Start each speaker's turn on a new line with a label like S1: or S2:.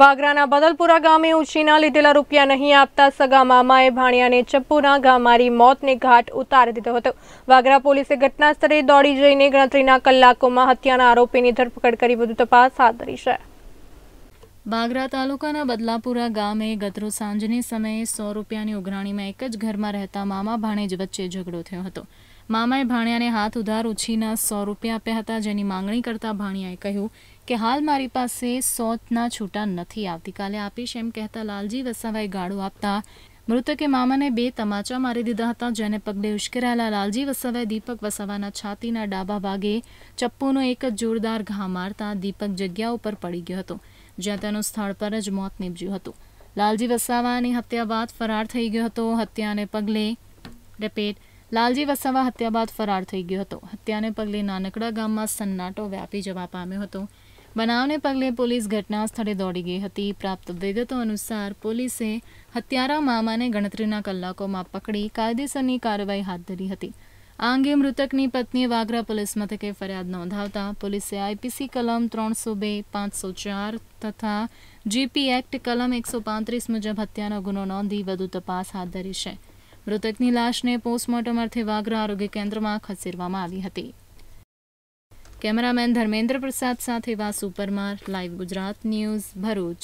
S1: વાગરાના બદલપુરા ગામે ઉછીના લીધેલા રૂપિયા નહીં આપતા સગા મામાએ ભાણિયાને ચપ્પુના ઘા મારી મોતને ઘાટ ઉતારી દીધો હતો વાગરા પોલીસે ઘટના સ્થળે દોડી જઈને ગણતરીના કલાકોમાં હત્યાના આરોપીની ધરપકડ કરી વધુ તપાસ હાથ ધરી છે
S2: બાગરા તાલુકાના બદલાપુરા ગામે ગતરો સાંજની સમયે સો રૂપિયાની ઉઘરાણીમાં એક જ ઘરમાં રહેતા મામા ભાણેજ વચ્ચે ઝઘડો થયો હતો મામાએ ભાણિયાને હાથ ઉધાર ઉછીના સો રૂપિયા આપ્યા હતા જેની માંગણી કરતા ભાણિયાએ કહ્યું કે હાલ મારી પાસે સોના છૂટા નથી આવતીકાલે આપીશ એમ કહેતા લાલજી વસાવાએ ગાળો આપતા મૃતકે મામાને બે તમાચા મારી દીધા હતા જેને પગલે ઉશ્કેરાયેલા લાલજી વસાવાએ દીપક વસાવાના છાતીના ડાબા ભાગે ચપ્પુનો એક જ જોરદાર ઘા મારતા દીપક જગ્યા ઉપર પડી ગયો હતો જ્યાં તેનું સ્થળ પર જ મોત નીપજ્યું હતું લાલજી વસાવાની હત્યા બાદ ફરાર થઈ ગયો હતો હત્યાને પગલે રેપેટ લાલજી વસાવા હત્યા બાદ ફરાર થઈ ગયો હતો હત્યાને પગલે નાનકડા ગામમાં સન્નાટો વ્યાપી જવા પામ્યો હતો બનાવને પગલે પોલીસ ઘટના સ્થળે દોડી ગઈ હતી પ્રાપ્ત વિગતો અનુસાર પોલીસે હત્યારા મામાને ગણતરીના કલાકોમાં પકડી કાયદેસરની કાર્યવાહી હાથ ધરી હતી આ અંગે મૃતકની પત્નીએ વાગરા પોલીસ મથકે ફરિયાદ નોંધાવતા પોલીસે આઈપીસી કલમ ત્રણસો બે પાંચસો ચાર તથા જીપી એક્ટ કલમ એકસો પાંત્રીસ મુજબ હત્યાનો ગુનો નોંધી વધુ તપાસ હાથ ધરી છે મૃતકની લાશને પોસ્ટમોર્ટમ અર્થે વાગરા આરોગ્ય કેન્દ્રમાં ખસેડવામાં આવી હતી કેમેરામેન ધર્મેન્દ્ર પ્રસાદ સાથે વાસુ પરમાર લાઈવ ગુજરાત ન્યૂઝ ભરૂચ